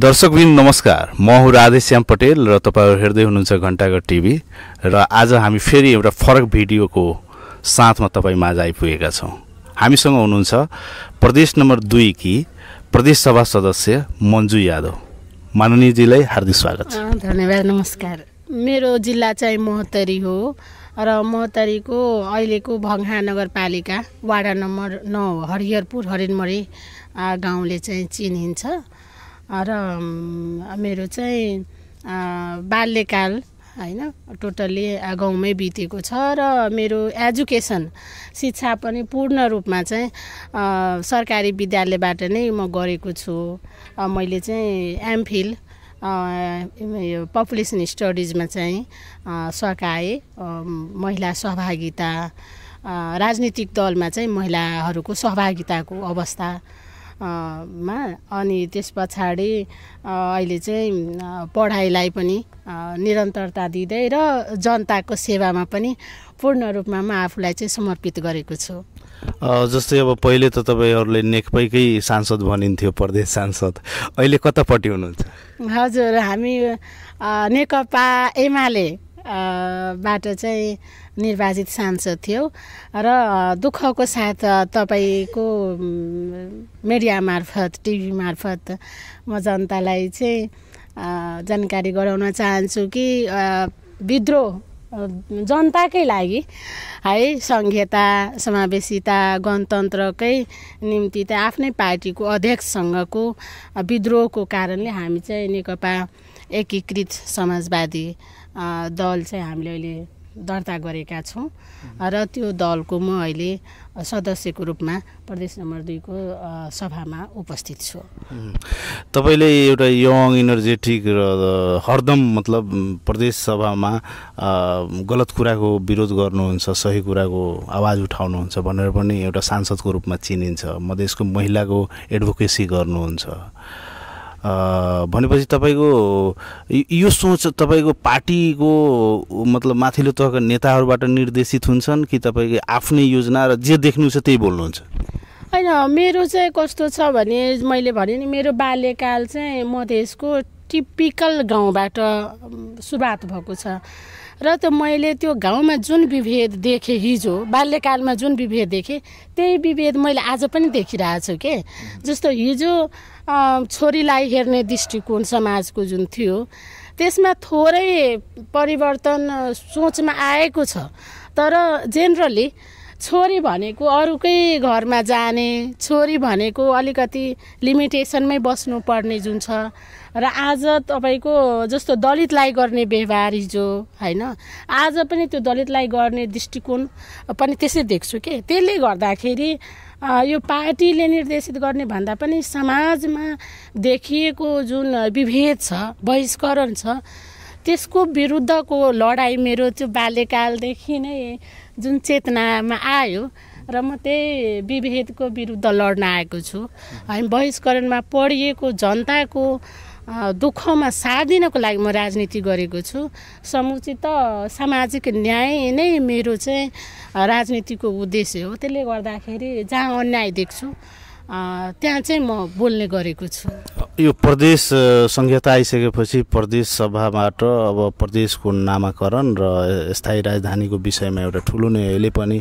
दर्शकबिन नमस्कार म हुँ राधेश्याम पटेल र तपाईँहरू हेर्दै हुनुहुन्छ घन्टाघर टिभी र आज हामी फेरि एउटा फरक भिडियोको साथमा तपाईँ माझ आइपुगेका छौँ हामीसँग हुनुहुन्छ प्रदेश नम्बर कि प्रदेश सभा सदस्य मन्जु यादव माननीयजीलाई हार्दिक स्वागत छ धन्यवाद नमस्कार मेरो जिल्ला चाहिँ महोत्तरी हो र महोत्तरीको अहिलेको भङ्घा नगरपालिका वाडा नम्बर नौ हरिहरपुर हरिणमरी गाउँले चाहिँ चिनिन्छ र मेरो चाहिँ बाल्यकाल होइन टोटल्ली गाउँमै बितेको छ र मेरो एजुकेसन शिक्षा पनि पूर्ण रूपमा चाहिँ सरकारी विद्यालयबाट नै म गरेको छु मैले चाहिँ एमफिल यो पपुलेसन स्टडिजमा चाहिँ सकाएँ महिला सहभागिता राजनीतिक दलमा चाहिँ महिलाहरूको सहभागिताको अवस्था मा अनि त्यस पछाडि अहिले चाहिँ पढाइलाई पनि निरन्तरता दिँदै र जनताको सेवामा पनि पूर्ण रूपमा म आफूलाई चाहिँ समर्पित गरेको छु जस्तै अब पहिले त तपाईँहरूले नेकपाकै सांसद भनिन्थ्यो प्रदेश सांसद अहिले कतापट्टि हुनुहुन्छ हजुर हामी नेकपा एमाले बाट चाहिँ निर्वाचित सांसद थियो र दुःखको साथ तपाईँको मिडिया मार्फत टिभी मार्फत म जनतालाई चाहिँ जानकारी गराउन चाहन्छु कि विद्रोह जनताकै लागि है सङ्घीयता समावेशिता गणतन्त्रकै निम्ति त आफ्नै पार्टीको अध्यक्षसँगको विद्रोहको कारणले हामी चाहिँ नेकपा एकीकृत समाजवादी दल चाहिँ हामीले अहिले दर्ता गरेका छौँ र त्यो दलको म अहिले सदस्यको रूपमा प्रदेश नम्बर दुईको सभामा उपस्थित छु तपाईँले एउटा यङ इनर्जेटिक र हरदम मतलब प्रदेश सभामा गलत कुराको विरोध गर्नुहुन्छ सही कुराको आवाज उठाउनुहुन्छ भनेर पनि एउटा सांसदको रूपमा चिनिन्छ मधेसको महिलाको एडभोकेसी गर्नुहुन्छ भनेपछि तपाईँको यो सोच तपाईँको पार्टीको मतलब माथिल्लो तहका नेताहरूबाट निर्देशित हुन्छन् कि तपाईँको आफ्नै योजना र जे देख्नु छ त्यही बोल्नुहुन्छ होइन मेरो चाहिँ कस्तो छ भने मैले भने नि मेरो बाल्यकाल चाहिँ मधेसको टिपिकल गाउँबाट सुरुवात भएको छ र त्यो मैले त्यो गाउँमा जुन विभेद देखेँ हिजो बाल्यकालमा जुन विभेद देखेँ त्यही विभेद मैले आज पनि देखिरहेको छु के जस्तो हिजो छोरीलाई हेर्ने दृष्टिकोण समाजको जुन थियो त्यसमा थोरै परिवर्तन सोचमा आएको छ तर जेनरली छोरी भनेको अरूकै घरमा जाने छोरी भनेको अलिकति लिमिटेसनमै बस्नुपर्ने जुन छ र आज तपाईँको जस्तो दलितलाई गर्ने व्यवहार हिजो होइन आज पनि त्यो दलितलाई गर्ने दृष्टिकोण पनि त्यसै देख्छु के त्यसले गर्दाखेरि यो पार्टीले निर्देशित गर्ने भन्दा पनि समाजमा देखिएको जुन विभेद छ बहिष्करण छ त्यसको विरुद्धको लडाइँ मेरो त्यो बाल्यकालदेखि नै जुन चेतनामा आयो र म त्यही विभेदको विरुद्ध लड्न आएको छु हामी बहिष्करणमा पढिएको जनताको दुःखमा साथ दिनको लागि म राजनीति गरेको छु समुचित सामाजिक न्याय नै मेरो चाहिँ राजनीतिको उद्देश्य हो त्यसले गर्दाखेरि जहाँ अन्याय देख्छु त्यहाँ चाहिँ म बोल्ने गरेको छु यो प्रदेश संहिता आइसकेपछि प्रदेश सभाबाट अब प्रदेशको नामाकरण र स्थायी राजधानीको विषयमा एउटा ठुलो नै अहिले पनि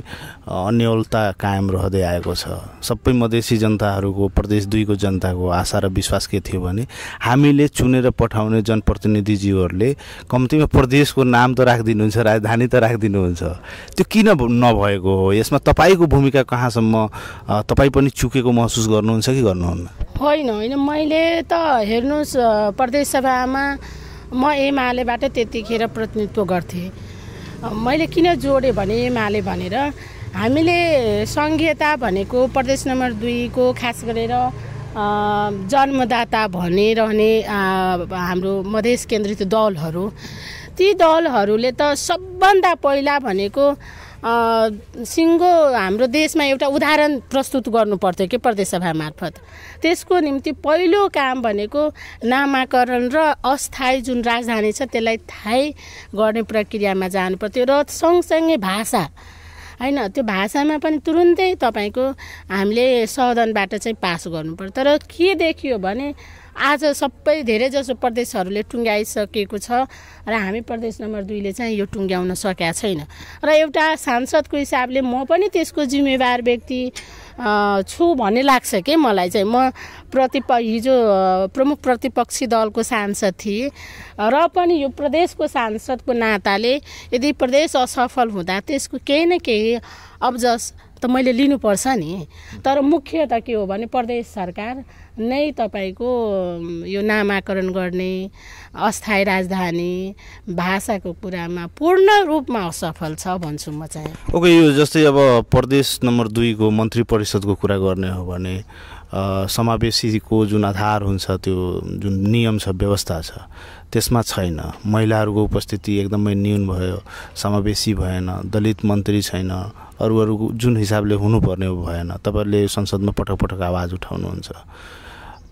अन्यलता कायम रहँदै आएको छ सबै मधेसी जनताहरूको प्रदेश दुईको जनताको आशा र विश्वास के थियो भने हामीले चुनेर पठाउने जनप्रतिनिधिज्यूहरूले कम्तीमा प्रदेशको नाम त राखिदिनुहुन्छ राजधानी त राखिदिनुहुन्छ त्यो किन नभएको हो यसमा तपाईँको भूमिका कहाँसम्म तपाईँ पनि चुकेको महसुस गर्नुहुन्छ कि गर्नुहुन्न होइन होइन मैले त हेर्नुहोस् प्रदेशसभामा म एमालेबाट त्यतिखेर प्रतिनिधित्व गर्थेँ मैले किन जोडेँ भने एमाले भनेर हामीले सङ्घीयता भनेको प्रदेश नम्बर दुईको खास गरेर जन्मदाता भनिरहने हाम्रो मधेस केन्द्रित दलहरू ती दलहरूले त सबभन्दा पहिला भनेको सिङ्गो हाम्रो देशमा एउटा उदाहरण प्रस्तुत गर्नुपर्थ्यो कि प्रदेशसभा मार्फत त्यसको निम्ति पहिलो काम भनेको नामाकरण र अस्थायी जुन राजधानी छ त्यसलाई थाहै गर्ने प्रक्रियामा जानुपर्थ्यो र सँगसँगै भाषा होइन त्यो भाषामा पनि तुरुन्तै तपाईँको हामीले सदनबाट चाहिँ पास गर्नुपर्छ तर के देखियो भने आज सबै धेरै जसो प्रदेशहरूले टुङ्ग्याइसकेको छ र हामी प्रदेश नम्बर दुईले चाहिँ यो टुङ्ग्याउन सकेका छैन र एउटा सांसदको हिसाबले म पनि त्यसको जिम्मेवार व्यक्ति छु भन्ने लाग्छ कि मलाई चाहिँ म प्रतिप हिजो प्रमुख प्रतिपक्षी दलको सांसद थिएँ र पनि यो प्रदेशको सांसदको नाताले यदि प्रदेश असफल हुँदा त्यसको केही न केही अब्जस त मैले लिनुपर्छ नि तर मुख्य त के हो भने प्रदेश सरकार नै तपाईँको यो नामाकरण गर्ने अस्थायी राजधानी भाषाको कुरामा पूर्ण रूपमा असफल छ भन्छु म चाहिँ ओके यो जस्तै अब प्रदेश नम्बर दुईको मन्त्री परिषदको कुरा गर्ने हो भने समावेशीको जुन आधार हुन्छ त्यो जुन नियम छ व्यवस्था छ त्यसमा छैन महिलाहरूको उपस्थिति एकदमै न्यून भयो समावेशी भएन दलित मन्त्री छैन अरू अरू जुन हिसाबले हुनुपर्ने भएन तपाईँहरूले संसदमा पटक पटक आवाज उठाउनुहुन्छ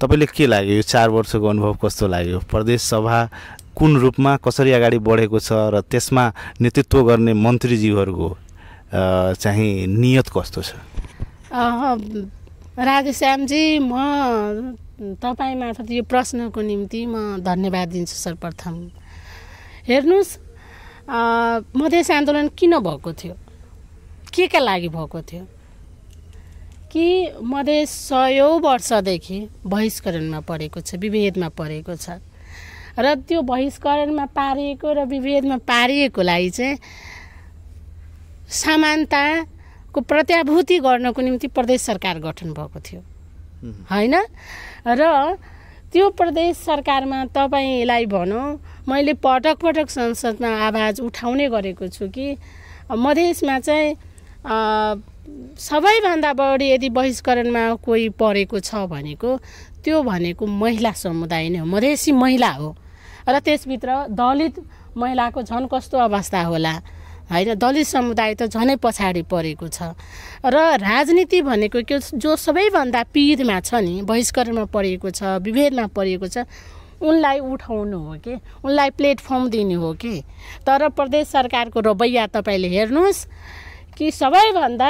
तपाईँले के लाग्यो यो चार वर्षको अनुभव कस्तो लाग्यो प्रदेश सभा कुन रूपमा कसरी अगाडि बढेको छ र त्यसमा नेतृत्व गर्ने मन्त्रीज्यूहरूको चाहिँ नियत कस्तो छ श्यामजी म तपाईँ मार्फत यो प्रश्नको निम्ति म धन्यवाद दिन्छु सर्वप्रथम हेर्नुहोस् मधेस आन्दोलन किन भएको थियो के का लागि भएको थियो कि मधेस सयौँ वर्षदेखि बहिष्करणमा परेको छ विभेदमा परेको छ र त्यो बहिष्करणमा पारिएको र विभेदमा पारिएकोलाई चाहिँ समानताको प्रत्याभूति गर्नको निम्ति प्रदेश सरकार गठन भएको थियो होइन र त्यो प्रदेश सरकारमा तपाईँलाई भनौँ मैले पटक पटक संसदमा आवाज उठाउने गरेको छु कि मधेसमा चाहिँ सबैभन्दा बढी यदि बहिष्करणमा कोही परेको छ भनेको त्यो भनेको महिला समुदाय नै हो मधेसी महिला हो र त्यसभित्र दलित महिलाको झन् कस्तो अवस्था होला होइन दलित समुदाय त झनै पछाडि परेको छ र राजनीति भनेको के जो सबैभन्दा पिरमा छ नि बहिष्करणमा परेको छ विभेदमा परेको छ उनलाई उठाउनु हो कि उनलाई प्लेटफर्म दिने हो कि तर प्रदेश सरकारको रवैया तपाईँले हेर्नुहोस् कि सबैभन्दा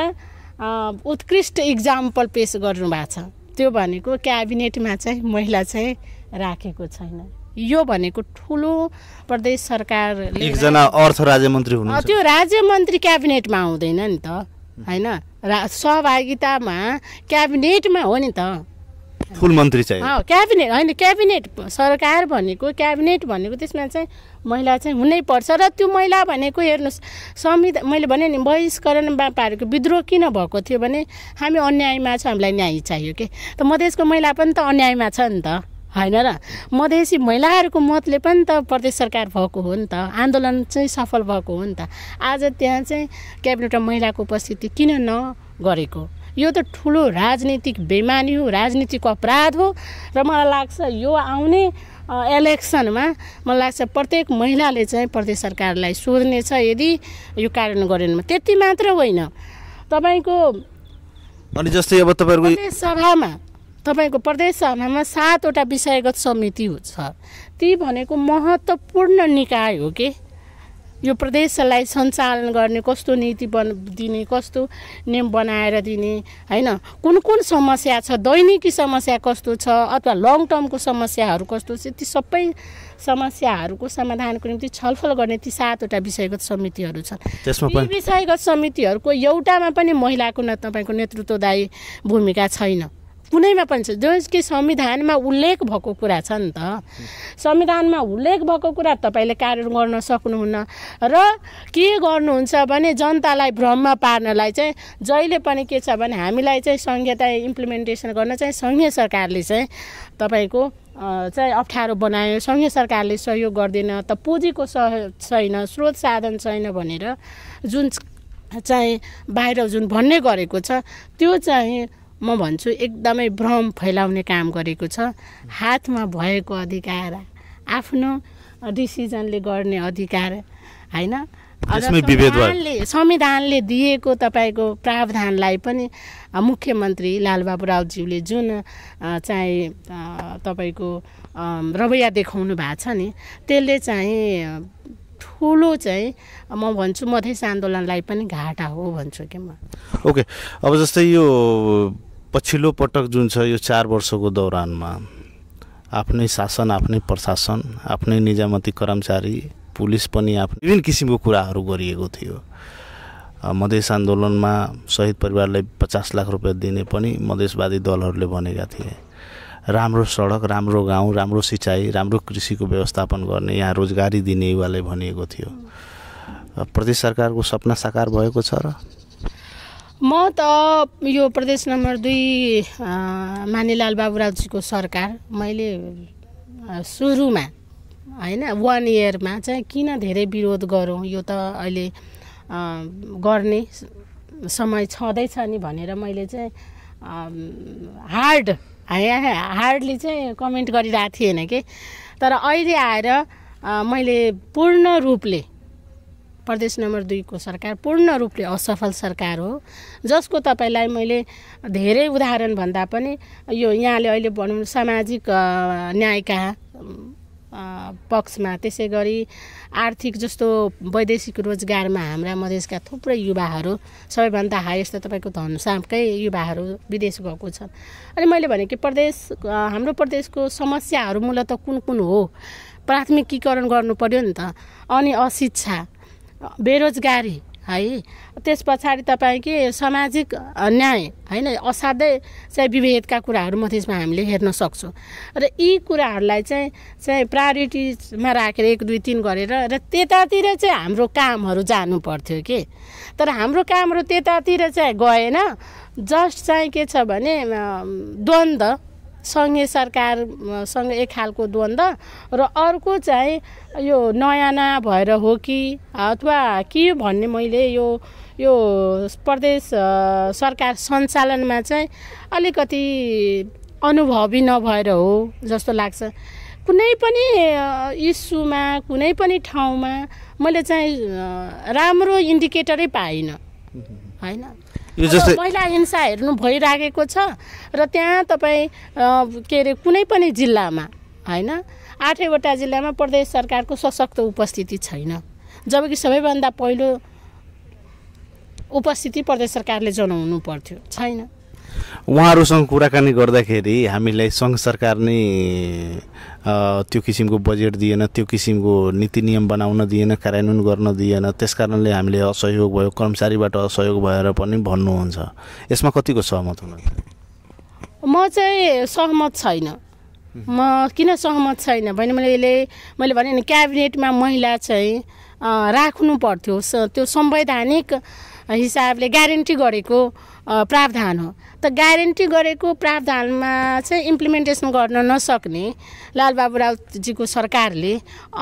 उत्कृष्ट इक्जाम्पल पेस गर्नुभएको छ त्यो भनेको क्याबिनेटमा चाहिँ महिला चाहिँ राखेको छैन यो भनेको ठुलो प्रदेश सरकार एकजना अर्थ राज्य मन्त्री हुनु त्यो राज्य मन्त्री क्याबिनेटमा आउँदैन नि त होइन सहभागितामा क्याबिनेटमा हो नि त फुल मन्त्री चाहिँ क्याबिनेट होइन क्याबिनेट सरकार भनेको क्याबिनेट भनेको त्यसमा चाहिँ महिला चाहिँ हुनै पर्छ र त्यो महिला भनेको हेर्नुहोस् संविधान मैले भने नि बहिष्करण बापाहरूको विद्रोह किन भएको थियो भने हामी अन्यायमा छ हामीलाई न्याय चाहियो कि त मधेसको महिला पनि त अन्यायमा छ नि त होइन र मधेसी महिलाहरूको मतले पनि त प्रदेश सरकार भएको हो नि त आन्दोलन चाहिँ सफल भएको हो नि त आज त्यहाँ चाहिँ क्याबिनेटमा महिलाको उपस्थिति किन नगरेको यो त ठुलो राजनीतिक बेमानी हो राजनीतिक अपराध हो र मलाई लाग्छ यो आउने इलेक्सनमा मलाई लाग्छ प्रत्येक महिलाले चाहिँ प्रदेश सरकारलाई सोध्नेछ यदि यो कारण गरेन त्यति मात्र होइन तपाईँको अनि जस्तै अब तपाईँहरूको सभामा तपाईँको प्रदेश सभामा सातवटा विषयगत समिति छ ती भनेको महत्त्वपूर्ण निकाय हो कि यो प्रदेशलाई सञ्चालन गर्ने कस्तो नीति बन दिने कस्तो नियम बनाएर दिने होइन कुन कुन समस्या छ दैनिकी समस्या कस्तो छ अथवा लङ टर्मको समस्याहरू कस्तो छ ती सबै समस्याहरूको समाधानको निम्ति छलफल गर्ने ती सातवटा विषयगत समितिहरू छन् विषयगत समितिहरूको एउटामा पनि महिलाको न तपाईँको नेतृत्वदायी भूमिका छैन कुनैमा पनि छ जो कि संविधानमा उल्लेख भएको कुरा छ नि त संविधानमा उल्लेख भएको कुरा तपाईँले कार्य गर्न सक्नुहुन्न र के गर्नुहुन्छ भने जनतालाई भ्रममा पार्नलाई चाहिँ जहिले पनि के छ भने हामीलाई चाहिँ संहिता इम्प्लिमेन्टेसन गर्न चाहिँ सङ्घीय सरकारले चाहिँ तपाईँको चाहिँ अप्ठ्यारो बनायो सङ्घीय सरकारले सहयोग गर्दैन त पुँजीको सह छैन स्रोत साधन छैन भनेर जुन चाहिँ बाहिर जुन भन्ने गरेको छ त्यो चाहिँ म भन्छु एकदमै भ्रम फैलाउने काम गरेको छ हातमा भएको अधिकार आफ्नो डिसिजनले गर्ने अधिकार होइन संविधानले दिएको तपाईँको प्रावधानलाई पनि मुख्यमन्त्री लालबाबु रावज्यूले जुन चाहिँ तपाईँको रवैया देखाउनु भएको छ नि त्यसले चाहिँ ठुलो चाहिँ म भन्छु मधेस आन्दोलनलाई पनि घाटा हो भन्छु कि म ओके अब जस्तै यो पछिल्लो पटक जुन छ यो चार वर्षको दौरानमा आफ्नै शासन आफ्नै प्रशासन आफ्नै निजामती कर्मचारी पुलिस पनि आफ्नो विभिन्न किसिमको कुराहरू गरिएको थियो मधेस आन्दोलनमा शहीद परिवारलाई पचास लाख रुपियाँ दिने पनि मधेसवादी दलहरूले भनेका थिए राम्रो सडक राम्रो गाउँ राम्रो सिँचाइ राम्रो कृषिको व्यवस्थापन गर्ने यहाँ रोजगारी दिने युवालाई भनिएको थियो प्रदेश सरकारको सपना साकार भएको छ र म त यो प्रदेश नम्बर दुई मानेलाल बाबुराजीको सरकार मैले सुरुमा होइन वान इयरमा चाहिँ किन धेरै विरोध गरौँ यो त अहिले गर्ने समय छँदैछ नि भनेर मैले चाहिँ हार्ड हार्डली चाहिँ कमेन्ट गरिरहेको थिएन कि तर अहिले आएर मैले पूर्ण रूपले प्रदेश नम्बर दुईको सरकार पूर्ण रूपले असफल सरकार हो जसको तपाईँलाई मैले धेरै उदाहरण भन्दा पनि यो यहाँले अहिले भनौँ सामाजिक न्यायका पक्षमा त्यसै गरी आर्थिक जस्तो वैदेशिक रोजगारमा हाम्रा मधेसका थुप्रै युवाहरू सबैभन्दा हाइएस्ट त तपाईँको धनुसामकै युवाहरू विदेश गएको छन् अनि मैले भने कि प्रदेश हाम्रो प्रदेशको समस्याहरू मूलत कुन कुन हो प्राथमिकीकरण गर्नु पऱ्यो नि त अनि अशिक्षा बेरोजगारी है त्यस पछाडि तपाईँ के सामाजिक न्याय होइन असाध्यै चाहिँ विभेदका कुराहरू म हामीले हेर्न सक्छौँ र यी कुराहरूलाई चाहिँ चाहिँ प्रायोरिटीमा राखेर एक दुई तिन गरेर र त्यतातिर चाहिँ हाम्रो कामहरू जानु पर्थ्यो के तर हाम्रो कामहरू त्यतातिर चाहिँ गएन जस्ट चाहिँ के छ भने द्वन्द्व सङ्घीय सरकारसँग एक खालको द्वन्द्व र अर्को चाहिँ यो नयाँ नयाँ भएर हो कि अथवा के भन्ने मैले यो यो प्रदेश सरकार सञ्चालनमा चाहिँ अलिकति अनुभवी नभएर हो जस्तो लाग्छ कुनै पनि इस्युमा कुनै पनि ठाउँमा मैले चाहिँ राम्रो इन्डिकेटरै पाइनँ होइन महिला हिंसा हेर्नु भइराखेको छ र त्यहाँ तपाईँ के अरे कुनै पनि जिल्लामा होइन आठैवटा जिल्लामा प्रदेश सरकारको सशक्त उपस्थिति छैन जबकि सबैभन्दा पहिलो उपस्थिति प्रदेश सरकारले जनाउनु पर्थ्यो छैन उहाँहरूसँग कुराकानी गर्दाखेरि हामीलाई सङ्घ सरकार नै त्यो किसिमको बजेट दिएन त्यो किसिमको नीति नियम बनाउन दिएन कार्यान्वयन गर्न दिएन त्यस कारणले हामीले असहयोग भयो कर्मचारीबाट असहयोग भएर पनि भन्नुहुन्छ यसमा कतिको सहमत हुनुहुन्छ म चाहिँ सहमत छैन म किन सहमत छैन भने मैले यसले मैले भने नि क्याबिनेटमा महिला चाहिँ राख्नु पर्थ्यो त्यो संवैधानिक हिसाबले ग्यारेन्टी गरेको प्रावधान हो त ग्यारेन्टी गरेको प्रावधानमा चाहिँ इम्प्लिमेन्टेसन गर्न नसक्ने लालबाबु रावजीको सरकारले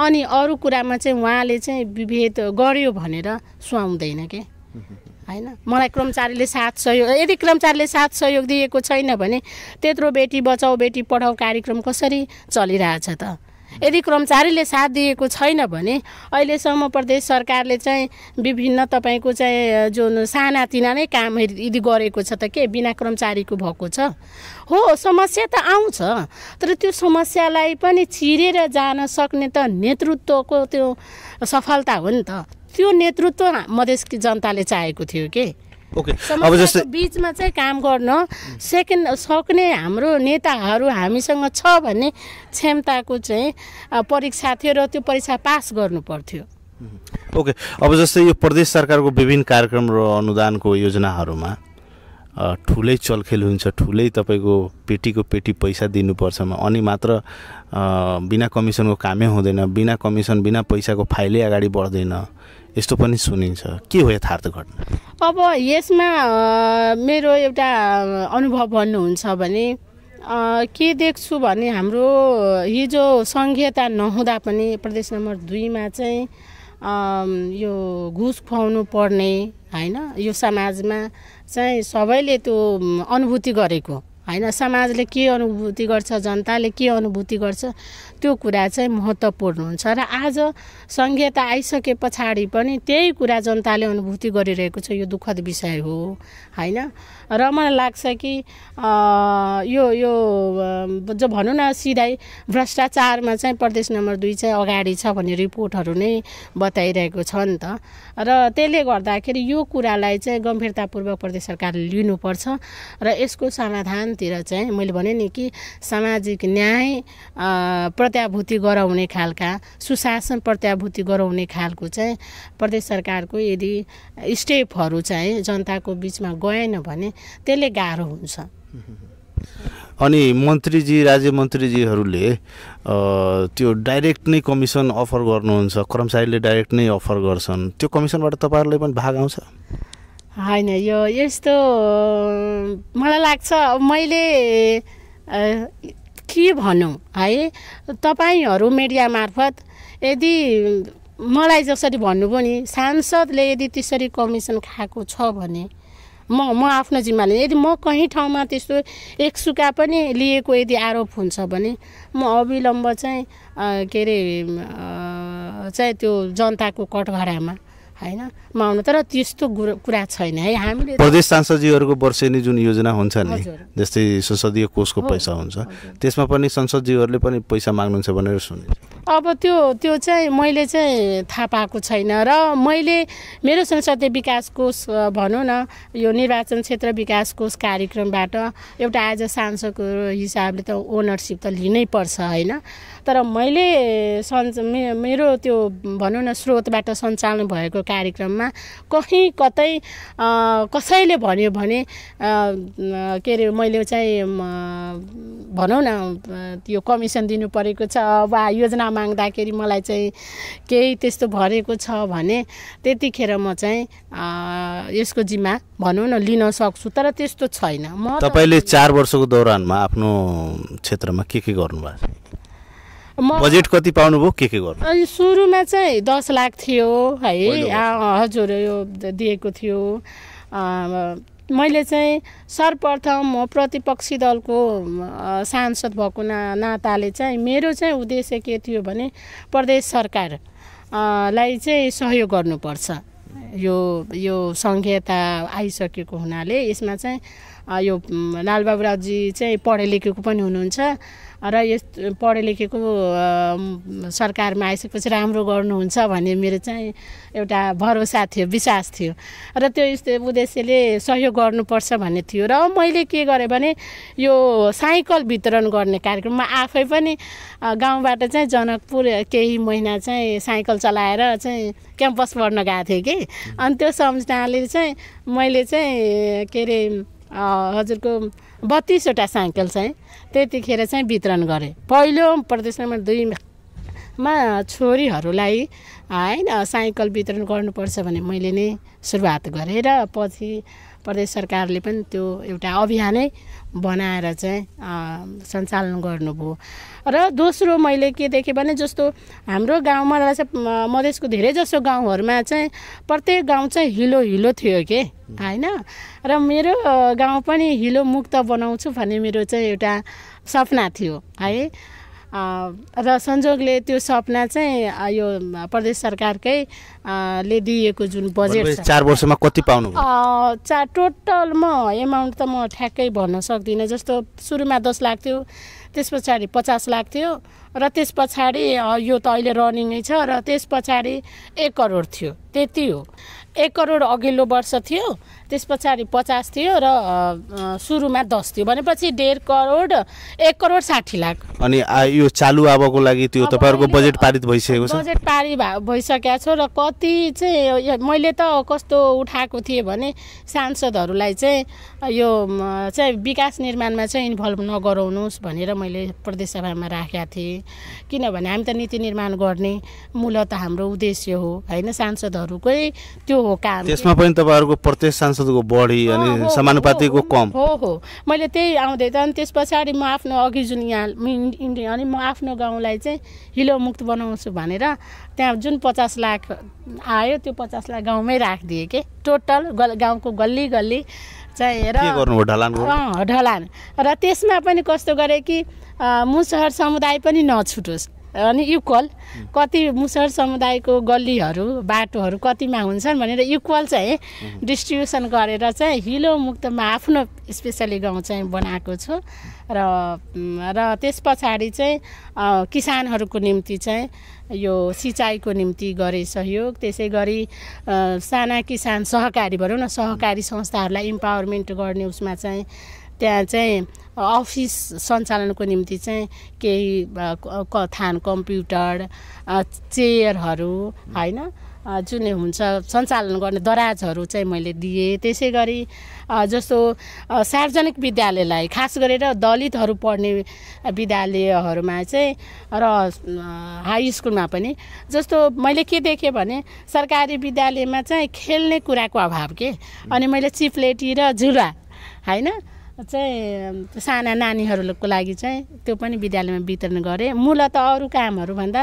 अनि अरू कुरामा चाहिँ उहाँले चाहिँ विभेद गर्यो भनेर सुहाउँदैन के होइन मलाई कर्मचारीले साथ सहयोग यदि कर्मचारीले साथ सहयोग दिएको छैन भने त्यत्रो बेटी बचाऊ बेटी पढाऊ कार्यक्रम कसरी चलिरहेछ त यदि कर्मचारीले साथ दिएको छैन भने अहिलेसम्म प्रदेश सरकारले चाहिँ विभिन्न तपाईँको चाहिँ जो सानातिना नै काम यदि गरेको छ त के बिना कर्मचारीको भएको छ हो समस्या त आउँछ तर त्यो समस्यालाई पनि चिरेर जान सक्ने त नेतृत्वको त्यो सफलता हो नि त त्यो नेतृत्व मधेसकी जनताले चाहेको थियो कि ओके अब जस्तै बिचमा चाहिँ काम गर्न सेकेन्ड सक्ने हाम्रो नेताहरू हामीसँग छ भन्ने क्षमताको चाहिँ परीक्षा थियो र त्यो परीक्षा पास गर्नु पर्थ्यो ओके अब जस्तै यो प्रदेश सरकारको विभिन्न कार्यक्रम र अनुदानको योजनाहरूमा ठुलै चलखेल हुन्छ ठुलै तपाईँको पेटीको पेटी पैसा दिनुपर्छ अनि मात्र बिना कमिसनको कामै हुँदैन बिना कमिसन बिना पैसाको फाइलै अगाडि बढ्दैन यस्तो पनि सुनिन्छ के हो यथार्थ घटना अब यसमा मेरो एउटा अनुभव भन्नुहुन्छ भने के देख्छु भने हाम्रो हिजो सङ्घीयता नहुँदा पनि प्रदेश नम्बर दुईमा चाहिँ यो घुस खुवाउनु पर्ने होइन यो समाजमा चाहिँ सबैले त्यो अनुभूति गरेको होइन समाजले के अनुभूति गर्छ जनताले के अनुभूति गर्छ त्यो कुरा चाहिँ महत्त्वपूर्ण हुन्छ र आज सङ्घीयता आइसके पछाडि पनि त्यही कुरा जनताले अनुभूति गरिरहेको छ यो दुःखद विषय हो होइन र मलाई लाग्छ कि यो यो जो भनौँ न सिधै भ्रष्टाचारमा चाहिँ प्रदेश नम्बर दुई चाहिँ अगाडि छ भन्ने रिपोर्टहरू नै बताइरहेको छ नि त र त्यसले गर्दाखेरि यो कुरालाई चाहिँ गम्भीरतापूर्वक प्रदेश सरकारले लिनुपर्छ र यसको समाधान नेपालतिर चाहिँ मैले भने नि कि सामाजिक न्याय प्रत्याभूति गराउने खालका सुशासन प्रत्याभूति गराउने खालको चाहिँ प्रदेश सरकारको यदि स्टेपहरू चाहिँ जनताको बिचमा गएन भने त्यसले गाह्रो हुन्छ अनि मन्त्रीजी राज्य मन्त्रीजीहरूले त्यो डाइरेक्ट नै कमिसन अफर गर्नुहुन्छ कर्मचारीले डाइरेक्ट नै अफर गर्छन् त्यो कमिसनबाट तपाईँहरूलाई पनि भाग आउँछ होइन यो यस्तो मलाई लाग्छ मैले के भनौँ है तपाईँहरू मिडिया मार्फत यदि मलाई जसरी भन्नुभयो नि सांसदले यदि त्यसरी कमिसन खाएको छ भने म म आफ्नो जिम्मा लिने यदि म कहीँ ठाउँमा त्यस्तो एक सुका पनि लिएको यदि आरोप हुन्छ भने म अविलम्ब चाहिँ के अरे चाहिँ त्यो जनताको कटघरामा होइन म आउनु तर त्यस्तो कुरा छैन है हामीले प्रदेश सांसदजीहरूको वर्षेनी जुन योजना हुन्छ नि जस्तै संसदीय कोषको पैसा हुन्छ त्यसमा पनि संसदजीहरूले पनि पैसा माग्नुहुन्छ भनेर सुने अब त्यो त्यो चाहिँ मैले चाहिँ थाहा पाएको छैन र मैले मेरो संसदीय विकास कोष भनौँ न यो निर्वाचन क्षेत्र विकास कोष कार्यक्रमबाट एउटा एज अ सांसदको हिसाबले त ओनरसिप त लिनै पर्छ होइन तर मैले सन् मेरो त्यो भनौँ न स्रोतबाट सञ्चालन भएको कार्यक्रममा कहीँ कतै कसैले भन्यो भने के अरे मैले चाहिँ भनौँ न त्यो कमिसन दिनु परेको छ वा योजना माग्दाखेरि मलाई चाहिँ केही त्यस्तो भरेको छ भने त्यतिखेर म चाहिँ यसको जिम्मा भनौँ न लिन सक्छु तर त्यस्तो छैन म तपाईँले चार वर्षको दौरानमा आफ्नो क्षेत्रमा के के गर्नुभएको बजेट कति पाउनुभयो के के गर्नु अनि सुरुमा चाहिँ दस लाख थियो है हजुर यो दिएको थियो मैले चाहिँ सर्वप्रथम म प्रतिपक्षी दलको सांसद भएको ना नाताले चाहिँ मेरो चाहिँ उद्देश्य के थियो भने प्रदेश सरकार लाई चाहिँ सहयोग गर्नुपर्छ यो यो सङ्घीयता आइसकेको हुनाले यसमा चाहिँ यो लालबाबुराजी चाहिँ पढे लेखेको पनि हुनुहुन्छ र यस पढे लेखेको सरकारमा आइसकेपछि राम्रो गर्नुहुन्छ भन्ने मेरो चाहिँ एउटा भरोसा थियो विश्वास थियो र त्यो उद्देश्यले सहयोग गर्नुपर्छ भन्ने थियो र मैले के गरेँ भने यो साइकल वितरण गर्ने कार्यक्रममा आफै पनि गाउँबाट चाहिँ जनकपुर केही महिना चाहिँ साइकल चलाएर चाहिँ क्याम्पस पढ्न गएको थिएँ कि अनि त्यो सम्झनाले चाहिँ मैले चाहिँ के अरे हजुरको बत्तिसवटा साइकल चाहिँ त्यतिखेर चाहिँ वितरण गरेँ पहिलो नम्बर दुईमा छोरीहरूलाई होइन साइकल वितरण गर्नुपर्छ भने मैले नै सुरुवात गरेँ र पछि प्रदेश सरकारले पनि त्यो एउटा अभियानै बनाएर चाहिँ सञ्चालन गर्नुभयो र दोस्रो मैले के देखेँ भने जस्तो हाम्रो गाउँमा रहेछ मधेसको धेरैजसो गाउँहरूमा चाहिँ प्रत्येक गाउँ चाहिँ हिलो हिलो थियो के होइन र मेरो गाउँ पनि हिलो मुक्त बनाउँछु भन्ने मेरो चाहिँ एउटा सपना थियो है र संजोगले त्यो सपना चाहिँ यो प्रदेश सरकारकै ले दिएको जुन बजेट चार वर्षमा कति पाउनु चार टोटल म एमाउन्ट त म ठ्याक्कै भन्न सक्दिनँ जस्तो सुरुमा दस लाख थियो त्यस पछाडि पचास लाख थियो र त्यस पछाडि यो त अहिले रनिङै छ र त्यस पछाडि एक करोड थियो त्यति हो एक करोड अघिल्लो वर्ष थियो त्यस पछाडि पचास थियो र सुरुमा दस थियो भनेपछि डेढ करोड एक करोड साठी लाख अनि यो चालु अबको लागि त्यो तपाईँहरूको बजेट पारित भइसकेको छ बजेट पारित भइसकेको छ र कति चाहिँ मैले त कस्तो उठाएको थिएँ भने सांसदहरूलाई चाहिँ यो चाहिँ विकास निर्माणमा चाहिँ इन्भल्भ नगराउनुहोस् भनेर मैले प्रदेशसभामा राखेका थिएँ किनभने हामी त नीति निर्माण गर्ने मूलत हाम्रो उद्देश्य हो होइन सांसदहरूकै त्यो हो काम त्यसमा पनि तपाईँहरूको प्रत्येक सांसदको बढी अनि समानुपातिको कम हो हो मैले त्यही आउँदै त अनि त्यस पछाडि म आफ्नो अघि जुन यहाँ इन्डिया अनि म आफ्नो गाउँलाई चाहिँ हिलो मुक्त बनाउँछु भनेर त्यहाँ जुन पचास लाख आयो त्यो पचास लाख गाउँमै राखिदिएँ कि टोटल गाउँको गल्ली गल्ली चाहिँ ढलान ढलान र त्यसमा पनि कस्तो गरेँ कि मुसहर समुदाय पनि नछुटोस् अनि इक्वल कति मुसर समुदायको गल्लीहरू बाटोहरू कतिमा हुन्छन् भनेर इक्वल चाहिँ डिस्ट्रिब्युसन गरेर चाहिँ हिलो मुक्तमा आफ्नो स्पेसली गाउँ चाहिँ बनाएको छु र र त्यस पछाडि चाहिँ किसानहरूको निम्ति चाहिँ यो सिँचाइको निम्ति गरे सहयोग त्यसै गरी साना किसान सहकारी भनौँ न सहकारी संस्थाहरूलाई इम्पावरमेन्ट गर्ने उसमा चाहिँ त्यहाँ चाहिँ अफिस सञ्चालनको निम्ति चाहिँ केही कथान कम्प्युटर चेयरहरू होइन जुन हुन्छ सञ्चालन गर्ने दराजहरू चाहिँ मैले दिएँ त्यसै गरी जस्तो सार्वजनिक विद्यालयलाई खास गरेर दलितहरू पढ्ने विद्यालयहरूमा चाहिँ र हाई स्कुलमा पनि जस्तो मैले के देखेँ भने सरकारी विद्यालयमा चाहिँ खेल्ने कुराको अभाव के अनि मैले चिप्लेटी र झुला होइन चाहिँ साना नानीहरूको लागि चाहिँ त्यो पनि विद्यालयमा वितरण गरेँ मूलत अरू कामहरूभन्दा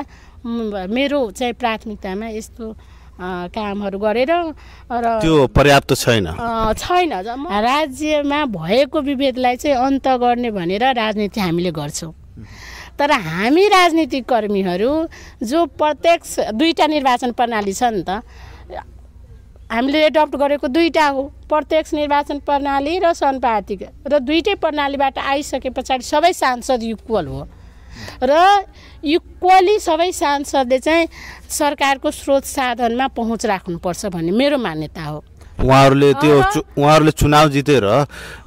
मेरो चाहिँ प्राथमिकतामा यस्तो कामहरू गरेर र त्यो पर्याप्त छैन छैन राज्यमा भएको विभेदलाई चाहिँ अन्त गर्ने भनेर राजनीति हामीले गर्छौँ तर हामी राजनीतिक कर्मीहरू जो प्रत्यक्ष दुईवटा निर्वाचन प्रणाली छ नि त हामीले एडप्ट गरेको दुईवटा हो प्रत्यक्ष निर्वाचन प्रणाली र सनपातिका र दुइटै प्रणालीबाट आइसके पछाडि सबै सांसद इक्वल हो र इक्वली सबै सांसदले चाहिँ सरकारको स्रोत साधनमा पहुँच राख्नुपर्छ भन्ने मेरो मान्यता हो उहाँहरूले त्यो उहाँहरूले चुनाव जितेर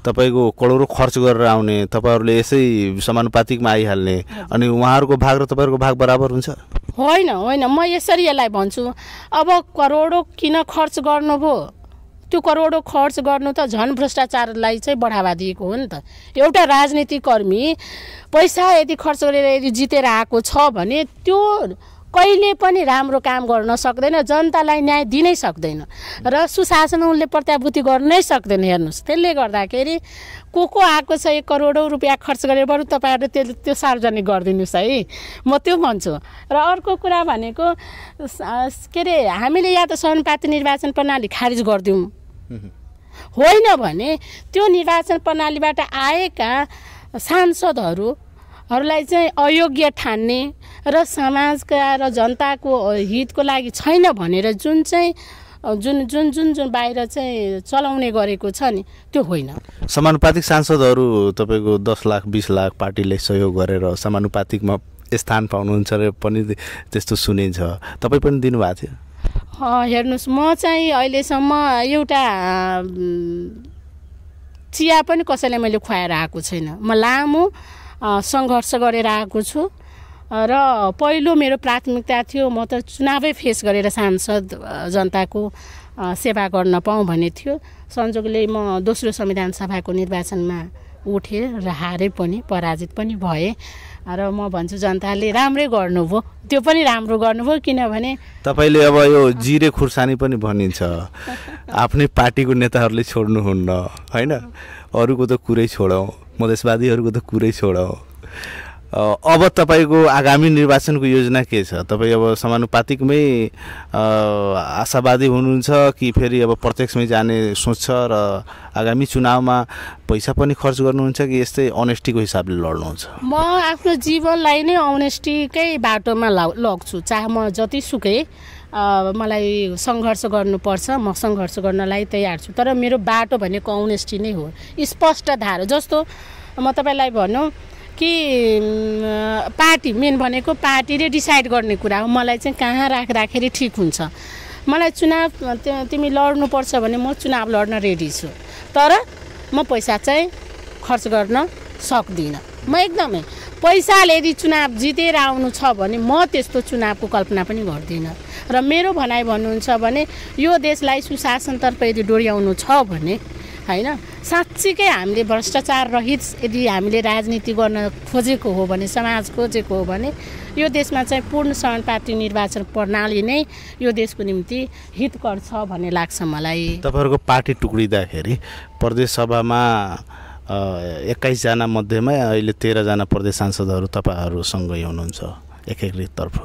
तपाईँको करोडौँ खर्च गरेर आउने तपाईँहरूले यसै समानुपातिकमा आइहाल्ने अनि उहाँहरूको भाग र तपाईँहरूको भाग बराबर हुन्छ होइन होइन म यसरी यसलाई भन्छु अब करोडौँ किन खर्च गर्नुभयो त्यो करोडौँ खर्च गर्नु त झन् भ्रष्टाचारलाई चाहिँ बढावा दिएको हो नि त एउटा कर्मी पैसा यदि खर्च गरेर यदि जितेर आएको छ भने त्यो कहिले पनि राम्रो काम गर्न सक्दैन जनतालाई न्याय दिनै सक्दैन र सुशासन उनले प्रत्याभूति गर्नै सक्दैन हेर्नुहोस् त्यसले गर्दाखेरि को को आएको छ एक करोडौँ रुपियाँ खर्च गरेर बरु तपाईँहरू त्यो त्यो सार्वजनिक गरिदिनुहोस् है म त्यो भन्छु र अर्को कुरा भनेको के अरे हामीले या त सहनपाती निर्वाचन प्रणाली खारिज गरिदिउँ होइन भने त्यो निर्वाचन प्रणालीबाट आएका सांसदहरू हरूलाई चाहिँ अयोग्य ठान्ने र समाजका र जनताको हितको लागि छैन भनेर जुन चाहिँ जुन जुन जुन जुन बाहिर चाहिँ चलाउने गरेको छ नि त्यो होइन समानुपातिक सांसदहरू तपाईँको दस लाख बिस लाख पार्टीले सहयोग गरेर समानुपातिकमा स्थान पाउनुहुन्छ र पनि त्यस्तो सुनिन्छ तपाईँ पनि दिनुभएको थियो हेर्नुहोस् म चाहिँ अहिलेसम्म एउटा चिया पनि कसैलाई मैले खुवाएर आएको छैन म लामो सङ्घर्ष गरेर आएको छु र पहिलो मेरो प्राथमिकता थियो म त चुनावै फेस गरेर सांसद जनताको सेवा गर्न पाऊँ भन्ने थियो संजोगले म दोस्रो संविधान सभाको निर्वाचनमा उठेँ र हारे पनि पराजित पनि भएँ र म भन्छु जनताले राम्रै गर्नुभयो त्यो पनि राम्रो गर्नुभयो किनभने तपाईँले अब यो जिरे खुर्सानी पनि भनिन्छ आफ्नै पार्टीको नेताहरूले छोड्नुहुन्न होइन अरूको त कुरै छोडौँ मधेसवादीहरूको त कुरै छोडौँ अब तपाईँको आगामी निर्वाचनको योजना के छ तपाईँ अब समानुपातिकमै आशावादी हुनुहुन्छ कि फेरि अब प्रत्यक्षमै जाने सोच छ र आगामी चुनावमा पैसा पनि खर्च गर्नुहुन्छ कि यस्तै अनेस्टीको हिसाबले लड्नुहुन्छ म आफ्नो जीवनलाई नै अनेस्टीकै बाटोमा ला लग्छु चाहे म जतिसुकै मलाई सङ्घर्ष गर्नुपर्छ म सङ्घर्ष गर्नलाई तयार छु तर मेरो बाटो भनेको अनेस्टी नै हो स्पष्ट धारा जस्तो म तपाईँलाई भनौँ कि पार्टी मेन भनेको पार्टीले डिसाइड गर्ने कुरा हो मलाई चाहिँ कहाँ राख्दाखेरि ठिक हुन्छ मलाई चुनाव तिमी लड्नुपर्छ भने म चुनाव लड्न रेडी छु तर म पैसा चाहिँ खर्च गर्न सक्दिनँ म एकदमै पैसा यदि चुनाव जितेर आउनु छ भने म त्यस्तो चुनावको कल्पना पनि गर्दिनँ र मेरो भनाइ भन्नुहुन्छ भने यो देशलाई सुशासनतर्फ यदि डोर्याउनु छ भने होइन साँच्चीकै हामीले भ्रष्टाचार रहित यदि हामीले राजनीति गर्न खोजेको हो भने समाज खोजेको हो भने यो देशमा चाहिँ पूर्ण समानुपाती निर्वाचन प्रणाली नै यो देशको निम्ति हितकर छ भन्ने लाग्छ मलाई तपाईँहरूको पार्टी टुक्रिँदाखेरि प्रदेशसभामा एक्काइसजना मध्येमै अहिले तेह्रजना प्रदेश सांसदहरू तपाईँहरूसँगै हुनुहुन्छ एक एकतर्फ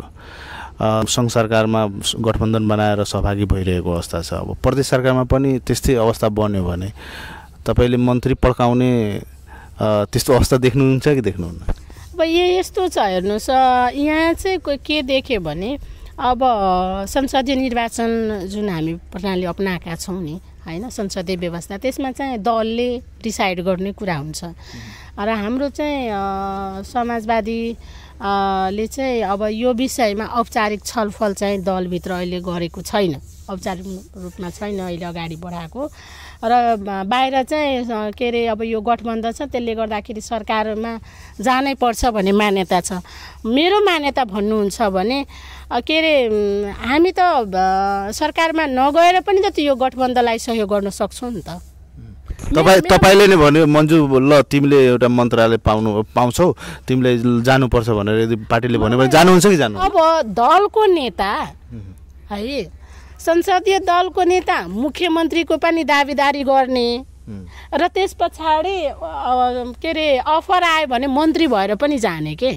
सङ्घ सरकारमा गठबन्धन बनाएर सहभागी भइरहेको अवस्था छ अब प्रदेश सरकारमा पनि त्यस्तै अवस्था बन्यो भने तपाईँले मन्त्री पड्काउने त्यस्तो अवस्था देख्नुहुन्छ कि देख्नुहुन्न अब यो यस्तो छ हेर्नुहोस् यहाँ चाहिँ के देख्यो भने अब संसदीय निर्वाचन जुन हामी प्रणाली अपनाएका छौँ नि होइन संसदीय व्यवस्था त्यसमा चाहिँ दलले डिसाइड गर्ने कुरा हुन्छ र हाम्रो चाहिँ समाजवादी ले चाहिँ अब यो विषयमा औपचारिक छलफल चाहिँ दलभित्र अहिले गरेको छैन औपचारिक रूपमा छैन अहिले अगाडि बढाएको र बाहिर चाहिँ के अरे अब यो गठबन्धन छ त्यसले गर्दाखेरि सरकारमा जानै पर्छ भन्ने मान्यता छ मेरो मान्यता भन्नुहुन्छ भने के अरे हामी त सरकारमा नगएर पनि त यो गठबन्धनलाई सहयोग गर्न सक्छौँ नि त तपाईँ तपाईँले नै भन्यो मन्जु ल तिमीले एउटा मन्त्रालय पाउनु पाउँछौ तिमीले जानुपर्छ भनेर यदि पार्टीले भन्यो भने जानुहुन्छ कि जानु अब दलको नेता है संसदीय दलको नेता मुख्यमन्त्रीको पनि दाबीदारी गर्ने र त्यस पछाडि के अरे अफर आयो भने मन्त्री भएर पनि जाने के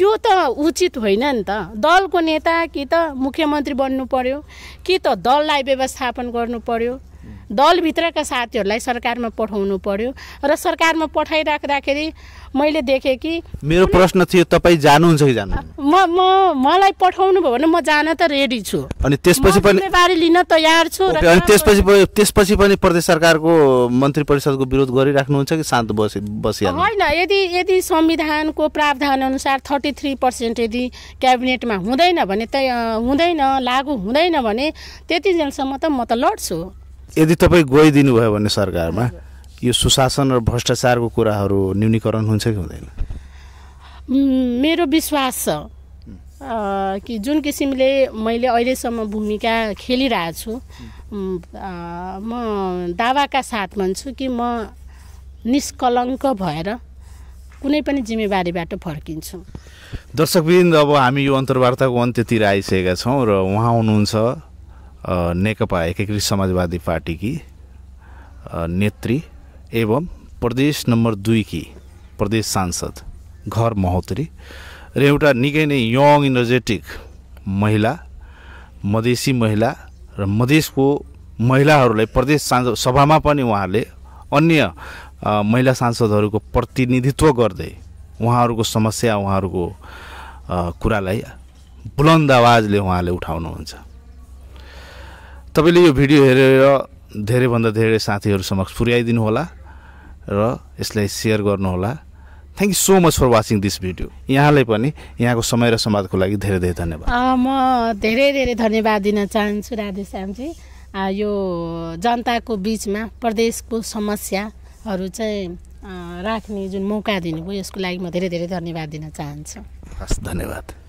यो त उचित होइन नि त दलको नेता कि त मुख्यमन्त्री बन्नु पर्यो कि त दललाई व्यवस्थापन गर्नु पर्यो दलभित्रका साथीहरूलाई सरकारमा पठाउनु पर्यो र सरकारमा पठाइराख्दाखेरि मैले देखेँ कि मेरो प्रश्न थियो तपाईँ जानुहुन्छ कि जानु म म मलाई पठाउनु भयो भने म जान त रेडी छु अनि त्यसपछि पनि बारे लिन तयार छु अनि त्यसपछि त्यसपछि पनि प्रदेश सरकारको मन्त्री परिषदको विरोध गरिराख्नुहुन्छ कि शान्त बसी बसी होइन यदि यदि संविधानको प्रावधान अनुसार थर्टी थ्री पर्सेन्ट यदि क्याबिनेटमा हुँदैन भने त हुँदैन लागु हुँदैन भने त्यति जेलसम्म त म त लड्छु यदि तपाईँ गइदिनु भयो भने सरकारमा यो सुशासन र भ्रष्टाचारको कुराहरू न्यूनीकरण हुन्छ कि हुँदैन मेरो विश्वास छ कि जुन किसिमले मैले अहिलेसम्म भूमिका खेलिरहेको छु म दावाका साथ भन्छु कि म निष्कलङ्क भएर कुनै पनि जिम्मेवारीबाट फर्किन्छु दर्शकविन्द अब हामी यो अन्तर्वार्ताको अन्त्यतिर आइसकेका छौँ र उहाँ हुनुहुन्छ नेकपा एकीकृत समाजवादी पार्टीकी नेत्री एवं प्रदेश नम्बर दुईकी प्रदेश सांसद घर महोत्री र एउटा निकै नै यङ इनर्जेटिक महिला मधेसी महिला र मधेसको महिलाहरूलाई प्रदेश सांसद सभामा पनि उहाँहरूले अन्य महिला सांसदहरूको प्रतिनिधित्व गर्दै उहाँहरूको समस्या उहाँहरूको कुरालाई बुलन्द आवाजले उहाँले उठाउनुहुन्छ तपाईँले यो भिडियो हेरेर धेरैभन्दा धेरै साथीहरू समक्ष पुर्याइदिनु होला र यसलाई सेयर गर्नुहोला thank you so much for watching this video यहाँलाई पनि यहाँको समय र संवादको लागि धेरै धेरै धन्यवाद म धेरै धेरै धन्यवाद दिन चाहन्छु राधेश्यामजी यो जनताको बिचमा प्रदेशको समस्याहरू चाहिँ राख्ने जुन मौका दिनुभयो यसको लागि म धेरै धेरै धन्यवाद दिन चाहन्छु हस् धन्यवाद